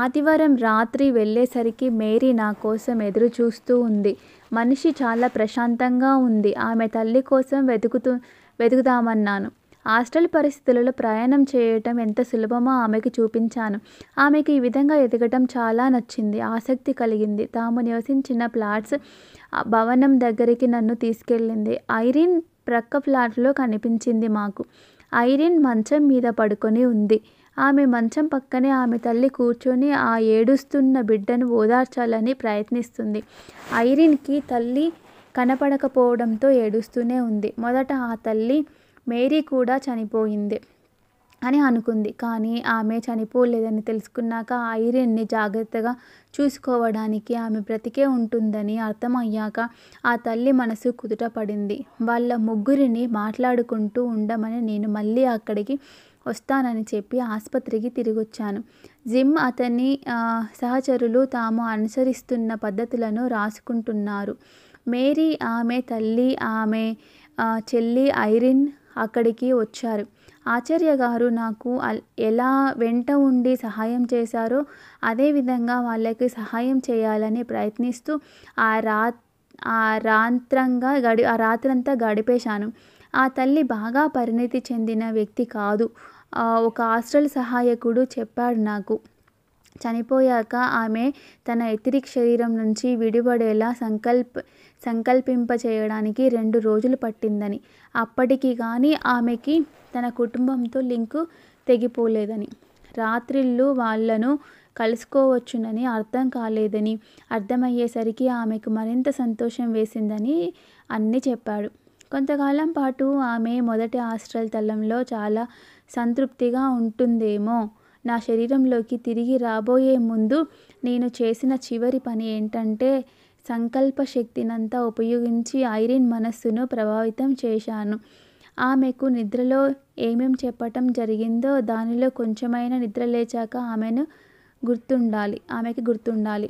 ఆదివారం రాత్రి వెళ్ళేసరికి మేరీ నా కోసం ఎదురు చూస్తూ ఉంది మనిషి చాలా ప్రశాంతంగా ఉంది ఆమె తల్లి కోసం వెతుకుతూ వెతుకుదామన్నాను హాస్టల్ పరిస్థితులలో ప్రయాణం చేయటం ఎంత సులభమో ఆమెకి చూపించాను ఆమెకి ఈ విధంగా ఎదగటం చాలా నచ్చింది ఆసక్తి కలిగింది తాము నివసించిన ఫ్లాట్స్ భవనం దగ్గరికి నన్ను తీసుకెళ్ళింది ఐరిన్ ప్రక్క ఫ్లాట్లో కనిపించింది మాకు ఐరిన్ మంచం మీద పడుకొని ఉంది ఆమె మంచం పక్కనే ఆమె తల్లి కూర్చొని ఆ ఏడుస్తున్న బిడ్డను ఓదార్చాలని ప్రయత్నిస్తుంది ఐరిన్కి తల్లి కనపడకపోవడంతో ఏడుస్తూనే ఉంది మొదట ఆ తల్లి మేరీ కూడా చనిపోయింది అని అనుకుంది కానీ ఆమె చనిపోలేదని తెలుసుకున్నాక ఐరిన్ని జాగ్రత్తగా చూసుకోవడానికి ఆమె బ్రతికే ఉంటుందని అర్థమయ్యాక ఆ తల్లి మనసు కుదుట పడింది వాళ్ళ ముగ్గురిని మాట్లాడుకుంటూ ఉండమని నేను మళ్ళీ అక్కడికి వస్తానని చెప్పి ఆసుపత్రికి తిరిగొచ్చాను జిమ్ అతని సహచరులు తాము అనుసరిస్తున్న పద్ధతులను రాసుకుంటున్నారు మేరీ ఆమె తల్లి ఆమె చెల్లి ఐరిన్ అక్కడికి వచ్చారు ఆచార్య గారు నాకు ఎలా వెంట ఉండి సహాయం చేశారో అదేవిధంగా వాళ్ళకి సహాయం చేయాలని ప్రయత్నిస్తూ ఆ రా ఆ రాత్రంగా గడి ఆ రాత్రంతా గడిపేశాను ఆ తల్లి బాగా పరిణితి చెందిన వ్యక్తి కాదు ఒక హాస్టల్ సహాయకుడు చెప్పాడు నాకు చనిపోయాక ఆమె తన ఎతిరిక్ శరీరం నుంచి విడిపడేలా సంకల్ప సంకల్పింప చేయడానికి రెండు రోజులు పట్టిందని అప్పటికి కానీ ఆమెకి తన కుటుంబంతో లింకు తెగిపోలేదని రాత్రిళ్ళు వాళ్లను కలుసుకోవచ్చునని అర్థం కాలేదని అర్థమయ్యేసరికి ఆమెకు మరింత సంతోషం వేసిందని అన్నీ చెప్పాడు కొంతకాలం పాటు ఆమె మొదటి హాస్టల్ తలంలో చాలా సంతృప్తిగా ఉంటుందేమో నా శరీరంలోకి తిరిగి రాబోయే ముందు నేను చేసిన చివరి పని ఏంటంటే సంకల్ప శక్తినంతా ఉపయోగించి ఐరిన్ మనస్సును ప్రభావితం చేశాను ఆమెకు నిద్రలో ఏమేం చెప్పటం జరిగిందో దానిలో కొంచెమైనా నిద్ర లేచాక ఆమెను గుర్తుండాలి ఆమెకి గుర్తుండాలి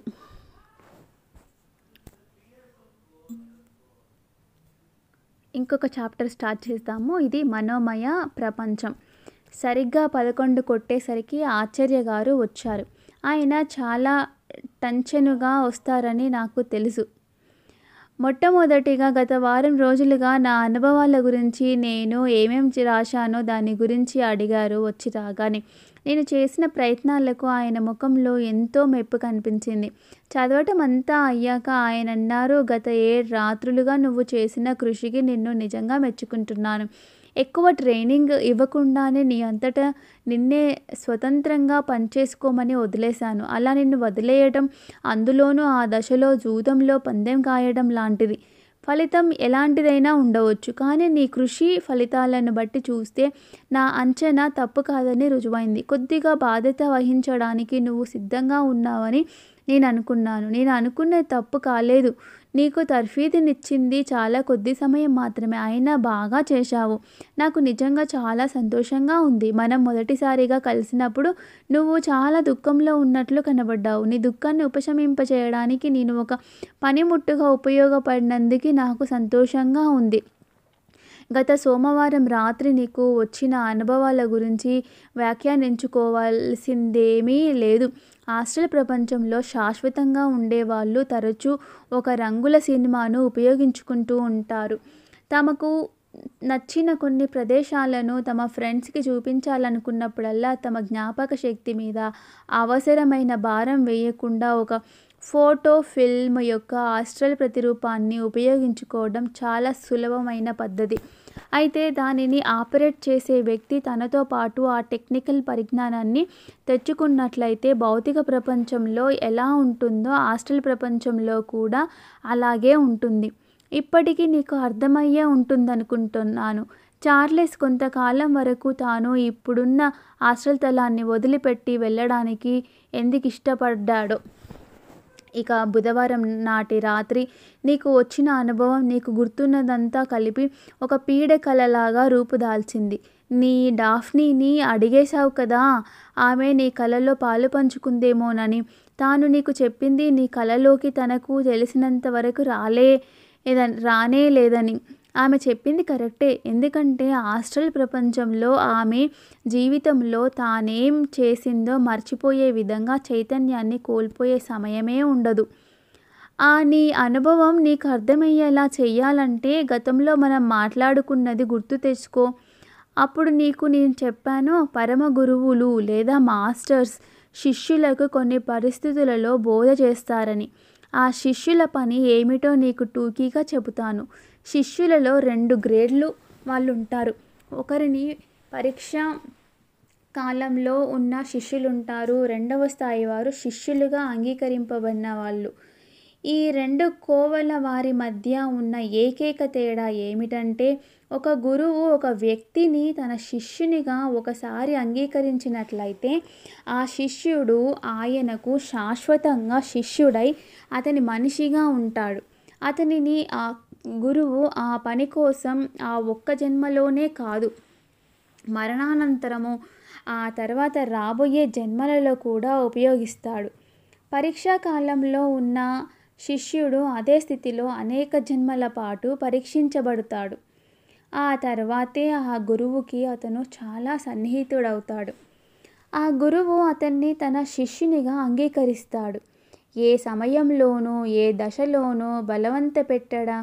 ఇంకొక చాప్టర్ స్టార్ట్ చేస్తాము ఇది మనోమయ ప్రపంచం సరిగ్గా పదకొండు కొట్టేసరికి ఆచార్య గారు వచ్చారు ఆయన చాలా టంచెనుగా వస్తారని నాకు తెలుసు మొట్టమొదటిగా గత వారం రోజులుగా నా అనుభవాల గురించి నేను ఏమేం రాశానో దాని గురించి అడిగారు వచ్చి రాగానే నేను చేసిన ప్రయత్నాలకు ఆయన ముఖంలో ఎంతో మెప్పు కనిపించింది చదవటం అంతా అయ్యాక ఆయన అన్నారు గత ఏడు రాత్రులుగా నువ్వు చేసిన కృషికి నిన్ను నిజంగా మెచ్చుకుంటున్నాను ఎక్కువ ట్రైనింగ్ ఇవ్వకుండానే నీ అంతటా నిన్నే స్వతంత్రంగా పనిచేసుకోమని వదిలేశాను అలా నిన్ను వదిలేయడం అందులోనూ ఆ దశలో జూదంలో పందెం కాయడం లాంటిది ఫలితం ఎలాంటిదైనా ఉండవచ్చు కానీ నీ కృషి ఫలితాలను బట్టి చూస్తే నా అంచనా తప్పు కాదని రుజువైంది కొద్దిగా బాధ్యత వహించడానికి నువ్వు సిద్ధంగా ఉన్నావని నేను అనుకున్నాను నేను అనుకున్న తప్పు కాలేదు నీకు తర్ఫీదునిచ్చింది చాలా కొద్ది సమయం మాత్రమే అయినా బాగా చేశావు నాకు నిజంగా చాలా సంతోషంగా ఉంది మనం మొదటిసారిగా కలిసినప్పుడు నువ్వు చాలా దుఃఖంలో ఉన్నట్లు కనబడ్డావు నీ దుఃఖాన్ని ఉపశమింపచేయడానికి నేను ఒక పనిముట్టుగా ఉపయోగపడినందుకు నాకు సంతోషంగా ఉంది గత సోమవారం రాత్రి నీకు వచ్చిన అనుభవాల గురించి వ్యాఖ్యానించుకోవాల్సిందేమీ లేదు ఆస్ట్రల్ ప్రపంచంలో శాశ్వతంగా ఉండేవాళ్ళు తరచూ ఒక రంగుల సినిమాను ఉపయోగించుకుంటూ ఉంటారు తమకు నచ్చిన కొన్ని ప్రదేశాలను తమ ఫ్రెండ్స్కి చూపించాలనుకున్నప్పుడల్లా తమ జ్ఞాపక శక్తి మీద అవసరమైన భారం వేయకుండా ఒక ఫోటో ఫిల్మ్ యొక్క ఆస్ట్రల్ ప్రతిరూపాన్ని ఉపయోగించుకోవడం చాలా సులభమైన పద్ధతి అయితే దానిని ఆపరేట్ చేసే వ్యక్తి తనతో పాటు ఆ టెక్నికల్ పరిజ్ఞానాన్ని తెచ్చుకున్నట్లయితే భౌతిక ప్రపంచంలో ఎలా ఉంటుందో ఆస్ట్రల్ ప్రపంచంలో కూడా అలాగే ఉంటుంది ఇప్పటికీ నీకు అర్థమయ్యే ఉంటుందనుకుంటున్నాను చార్లెస్ కొంతకాలం వరకు తాను ఇప్పుడున్న హాస్టల్ తలాన్ని వదిలిపెట్టి వెళ్ళడానికి ఎందుకు ఇష్టపడ్డాడో ఇక బుధవారం నాటి రాత్రి నీకు వచ్చిన అనుభవం నీకు గుర్తున్నదంతా కలిపి ఒక పీడ కలలాగా రూపుదాల్చింది నీ డాఫ్నీని అడిగేశావు కదా ఆమె నీ కలలో పాలు పంచుకుందేమోనని తాను నీకు చెప్పింది నీ కలలోకి తనకు తెలిసినంత వరకు రాలే రానే లేదని ఆమె చెప్పింది కరెక్టే ఎందుకంటే హాస్టల్ ప్రపంచంలో ఆమె జీవితంలో తానేం చేసిందో మర్చిపోయే విధంగా చైతన్యాన్ని కోల్పోయే సమయమే ఉండదు ఆ నీ అనుభవం నీకు అర్థమయ్యేలా చేయాలంటే గతంలో మనం మాట్లాడుకున్నది గుర్తు తెచ్చుకో అప్పుడు నీకు నేను చెప్పాను పరమ గురువులు లేదా మాస్టర్స్ శిష్యులకు కొన్ని పరిస్థితులలో బోధ చేస్తారని ఆ శిష్యుల పని ఏమిటో నీకు టూకీగా చెబుతాను శిష్యులలో రెండు గ్రేడ్లు వాళ్ళు ఉంటారు ఒకరిని పరీక్ష కాలంలో ఉన్న శిష్యులు ఉంటారు రెండవ స్థాయి వారు శిష్యులుగా అంగీకరింపబడిన వాళ్ళు ఈ రెండు కోవల వారి మధ్య ఉన్న ఏకైక తేడా ఏమిటంటే ఒక గురువు ఒక వ్యక్తిని తన శిష్యునిగా ఒకసారి అంగీకరించినట్లయితే ఆ శిష్యుడు ఆయనకు శాశ్వతంగా శిష్యుడై అతని మనిషిగా ఉంటాడు అతనిని ఆ గురువు ఆ పని కోసం ఆ ఒక్క జన్మలోనే కాదు మరణానంతరము ఆ తర్వాత రాబోయే జన్మలలో కూడా ఉపయోగిస్తాడు పరీక్షా కాలంలో ఉన్న శిష్యుడు అదే స్థితిలో అనేక జన్మల పాటు పరీక్షించబడతాడు ఆ తర్వాతే ఆ గురువుకి అతను చాలా సన్నిహితుడవుతాడు ఆ గురువు అతన్ని తన శిష్యునిగా అంగీకరిస్తాడు ఏ సమయంలోనూ ఏ దశలోనూ బలవంత పెట్టడా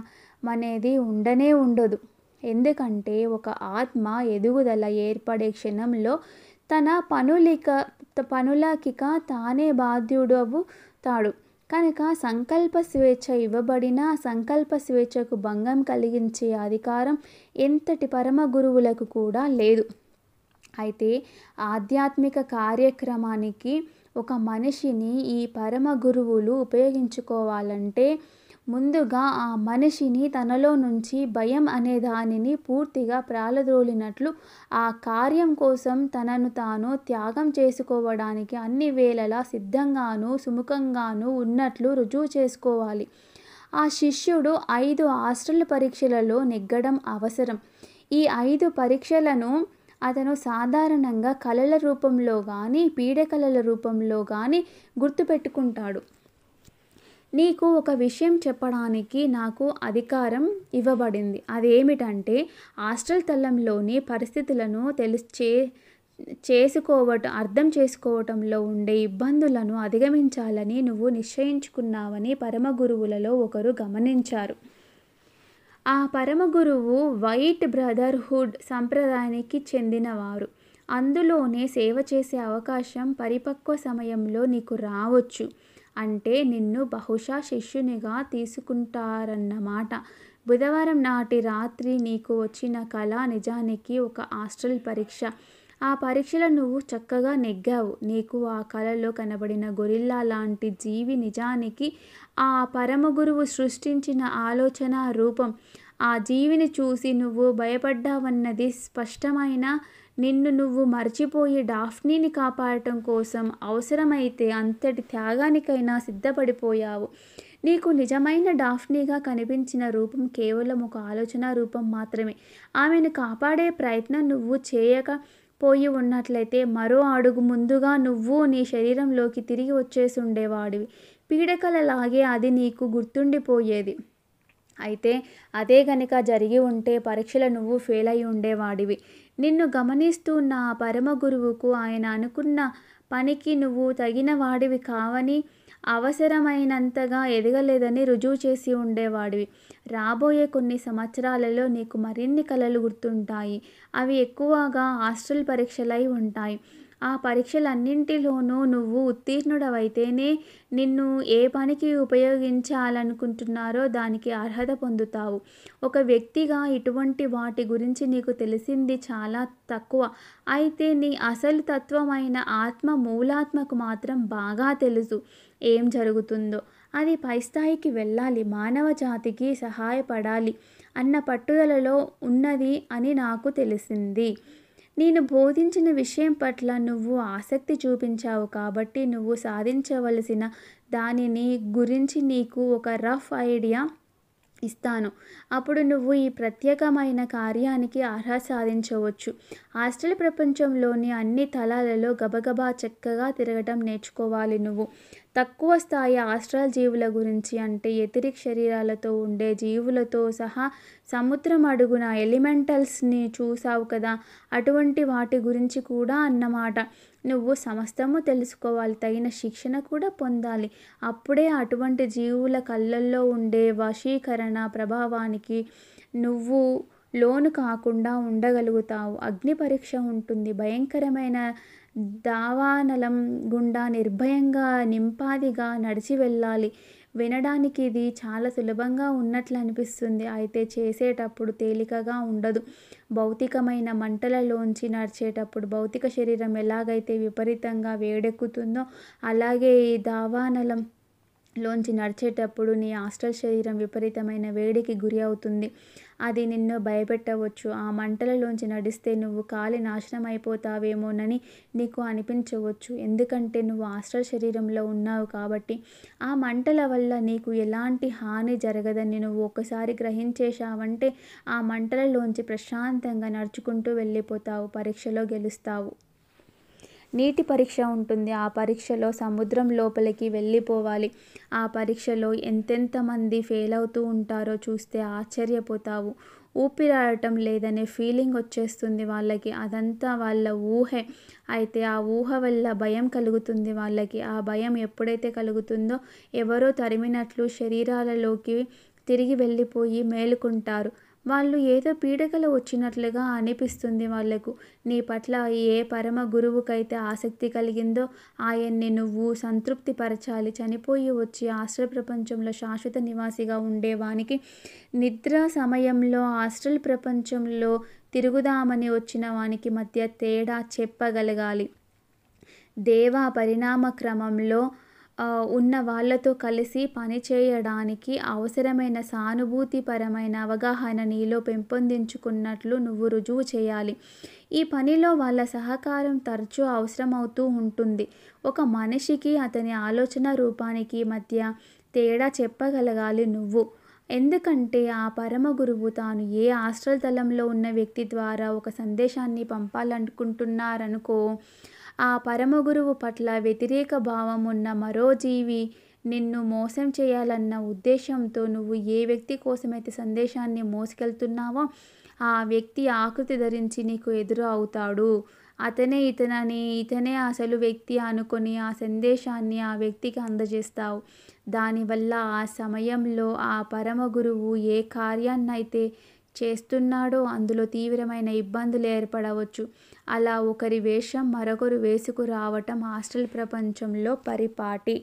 అనేది ఉండనే ఉండదు ఎందుకంటే ఒక ఆత్మ ఎదుగుదల ఏర్పడే క్షణంలో తన పనులిక పనులకిక తానే బాధ్యుడవుతాడు కనుక సంకల్ప స్వేచ్ఛ ఇవ్వబడిన సంకల్ప స్వేచ్ఛకు భంగం కలిగించే అధికారం ఎంతటి పరమ గురువులకు కూడా లేదు అయితే ఆధ్యాత్మిక కార్యక్రమానికి ఒక మనిషిని ఈ పరమ గురువులు ఉపయోగించుకోవాలంటే ముందుగా ఆ మనిషిని తనలో నుంచి భయం అనే దానిని పూర్తిగా ప్రాలద్రోలినట్లు ఆ కార్యం కోసం తనను తాను త్యాగం చేసుకోవడానికి అన్ని వేళలా సిద్ధంగానూ సుముఖంగానూ ఉన్నట్లు రుజువు చేసుకోవాలి ఆ శిష్యుడు ఐదు హాస్టల్ పరీక్షలలో నెగ్గడం అవసరం ఈ ఐదు పరీక్షలను అతను సాధారణంగా కళల రూపంలో కానీ పీడకళల రూపంలో కానీ గుర్తుపెట్టుకుంటాడు నీకు ఒక విషయం చెప్పడానికి నాకు అధికారం ఇవ్వబడింది అదేమిటంటే హాస్టల్ తల్లంలోని పరిస్థితులను తెలిసే చేసుకోవటం అర్థం చేసుకోవటంలో ఉండే ఇబ్బందులను అధిగమించాలని నువ్వు నిశ్చయించుకున్నావని పరమగురువులలో ఒకరు గమనించారు ఆ పరమగురువు వైట్ బ్రదర్హుడ్ సంప్రదాయానికి చెందినవారు అందులోనే సేవ చేసే అవకాశం పరిపక్వ సమయంలో నీకు రావచ్చు అంటే నిన్ను బహుశా శిష్యునిగా తీసుకుంటారన్నమాట బుధవారం నాటి రాత్రి నీకు వచ్చిన కళ నిజానికి ఒక హాస్టల్ పరీక్ష ఆ పరీక్షలో నువ్వు చక్కగా నెగ్గావు నీకు ఆ కళలో కనబడిన గొరిల్లా లాంటి జీవి నిజానికి ఆ పరమ గురువు సృష్టించిన ఆలోచన రూపం ఆ జీవిని చూసి నువ్వు భయపడ్డావన్నది స్పష్టమైన నిన్ను నువ్వు మర్చిపోయి డాఫ్నీని కాపాడటం కోసం అవసరమైతే అంతటి త్యాగానికైనా సిద్ధపడిపోయావు నీకు నిజమైన డాఫ్నీగా కనిపించిన రూపం కేవలం ఒక ఆలోచన రూపం మాత్రమే ఆమెను కాపాడే ప్రయత్నం నువ్వు చేయక పోయి ఉన్నట్లయితే మరో అడుగు ముందుగా నువ్వు నీ శరీరంలోకి తిరిగి వచ్చేసి ఉండేవాడివి పీడకలలాగే అది నీకు గుర్తుండిపోయేది అయితే అదే గనుక జరిగి ఉంటే పరీక్షలు నువ్వు ఫెయిల్ అయి ఉండేవాడివి నిన్ను గమనిస్తున్న ఆ పరమగురువుకు ఆయన అనుకున్న పనికి నువ్వు తగిన వాడివి కావని అవసరమైనంతగా ఎదగలేదని రుజువు చేసి ఉండేవాడివి రాబోయే కొన్ని సంవత్సరాలలో నీకు మరిన్ని కళలు గుర్తుంటాయి అవి ఎక్కువగా హాస్టల్ పరీక్షలై ఉంటాయి ఆ పరీక్షలన్నింటిలోనూ నువ్వు ఉత్తీర్ణుడవైతేనే నిన్ను ఏ పనికి ఉపయోగించాలనుకుంటున్నారో దానికి అర్హత పొందుతావు ఒక వ్యక్తిగా ఇటువంటి వాటి గురించి నీకు తెలిసింది చాలా తక్కువ అయితే నీ అసలు తత్వమైన ఆత్మ మూలాత్మకు మాత్రం బాగా తెలుసు ఏం జరుగుతుందో అది పై స్థాయికి వెళ్ళాలి మానవ జాతికి సహాయపడాలి అన్న పట్టుదలలో ఉన్నది అని నాకు తెలిసింది నేను బోధించిన విషయం పట్ల నువ్వు ఆసక్తి చూపించావు కాబట్టి నువ్వు సాధించవలసిన దానిని గురించి నీకు ఒక రఫ్ ఐడియా ఇస్తాను అప్పుడు నువ్వు ఈ ప్రత్యేకమైన కార్యానికి అర్హత సాధించవచ్చు హాస్టల్ ప్రపంచంలోని అన్ని తలాలలో గబగబా చక్కగా తిరగటం నేర్చుకోవాలి నువ్వు తక్కువ స్థాయి ఆస్ట్రాల్ జీవుల గురించి అంటే ఎతిరిక్ శరీరాలతో ఉండే జీవులతో సహా సముద్రం అడుగున ఎలిమెంటల్స్ని చూసావు కదా అటువంటి వాటి గురించి కూడా అన్నమాట నువ్వు సమస్తము తెలుసుకోవాలి తగిన శిక్షణ కూడా పొందాలి అప్పుడే అటువంటి జీవుల కళ్ళల్లో ఉండే వశీకరణ ప్రభావానికి నువ్వు లోను కాకుండా ఉండగలుగుతావు అగ్ని పరీక్ష ఉంటుంది భయంకరమైన దావానలం గుండా నిర్భయంగా నింపాదిగా నడిచి వెళ్ళాలి వినడానికి ఇది చాలా సులభంగా ఉన్నట్లు అనిపిస్తుంది అయితే చేసేటప్పుడు తేలికగా ఉండదు భౌతికమైన మంటలలోంచి నడిచేటప్పుడు భౌతిక శరీరం ఎలాగైతే విపరీతంగా వేడెక్కుతుందో అలాగే ఈ దావానలం లోంచి నడిచేటప్పుడు నీ ఆస్ట్రల్ శరీరం విపరీతమైన వేడికి గురి అవుతుంది అది నిన్ను భయపెట్టవచ్చు ఆ మంటలలోంచి నడిస్తే నువ్వు కాలి నాశనం అయిపోతావేమోనని నీకు అనిపించవచ్చు ఎందుకంటే నువ్వు ఆస్ట్రల్ శరీరంలో ఉన్నావు కాబట్టి ఆ మంటల వల్ల నీకు ఎలాంటి హాని జరగదని నువ్వు ఒకసారి గ్రహించేశావంటే ఆ మంటలలోంచి ప్రశాంతంగా నడుచుకుంటూ వెళ్ళిపోతావు పరీక్షలో గెలుస్తావు నీటి పరీక్ష ఉంటుంది ఆ పరీక్షలో సముద్రం లోపలికి వెళ్ళిపోవాలి ఆ పరీక్షలో ఎంతెంతమంది ఫెయిల్ అవుతూ ఉంటారో చూస్తే ఆశ్చర్యపోతావు ఊపిరాడటం లేదనే ఫీలింగ్ వచ్చేస్తుంది వాళ్ళకి అదంతా వాళ్ళ ఊహే అయితే ఆ ఊహ వల్ల భయం కలుగుతుంది వాళ్ళకి ఆ భయం ఎప్పుడైతే కలుగుతుందో ఎవరో తరిమినట్లు శరీరాలలోకి తిరిగి వెళ్ళిపోయి మేలుకుంటారు వాళ్ళు ఏదో పీడకలు వచ్చినట్లుగా అనిపిస్తుంది వాళ్లకు నీ పట్ల ఏ పరమ గురువుకైతే ఆసక్తి కలిగిందో ఆయన్ని నువ్వు సంతృప్తి పరచాలి చనిపోయి వచ్చి ఆస్ట్రల్ ప్రపంచంలో శాశ్వత నివాసిగా ఉండేవానికి నిద్ర సమయంలో ఆస్ట్రల్ ప్రపంచంలో తిరుగుదామని వచ్చిన వానికి మధ్య తేడా చెప్పగలగాలి దేవా పరిణామ క్రమంలో ఉన్న వాళ్ళతో కలిసి పనిచేయడానికి అవసరమైన సానుభూతిపరమైన అవగాహన నీలో పెంపొందించుకున్నట్లు నువ్వు రుజువు చేయాలి ఈ పనిలో వాళ్ళ సహకారం తరచూ అవసరమవుతూ ఉంటుంది ఒక మనిషికి అతని ఆలోచన రూపానికి మధ్య తేడా చెప్పగలగాలి నువ్వు ఎందుకంటే ఆ పరమ గురువు తాను ఏ ఆస్ట్రల్ తలంలో ఉన్న వ్యక్తి ద్వారా ఒక సందేశాన్ని పంపాలనుకుంటున్నారనుకో ఆ పరమగురువు పట్ల వ్యతిరేక భావం ఉన్న మరో జీవి నిన్ను మోసం చేయాలన్న ఉద్దేశంతో నువ్వు ఏ వ్యక్తి కోసమైతే సందేశాన్ని మోసుకెళ్తున్నావో ఆ వ్యక్తి ఆకృతి ధరించి నీకు ఎదురు అవుతాడు అతనే ఇతనని ఇతనే అసలు వ్యక్తి అనుకొని ఆ సందేశాన్ని ఆ వ్యక్తికి అందజేస్తావు దానివల్ల ఆ సమయంలో ఆ పరమ గురువు ఏ కార్యాన్నైతే చేస్తున్నాడో అందులో తీవ్రమైన ఇబ్బందులు ఏర్పడవచ్చు అలా ఒకరి వేషం మరొకరు వేసుకురావటం హాస్టల్ ప్రపంచంలో పరిపాటి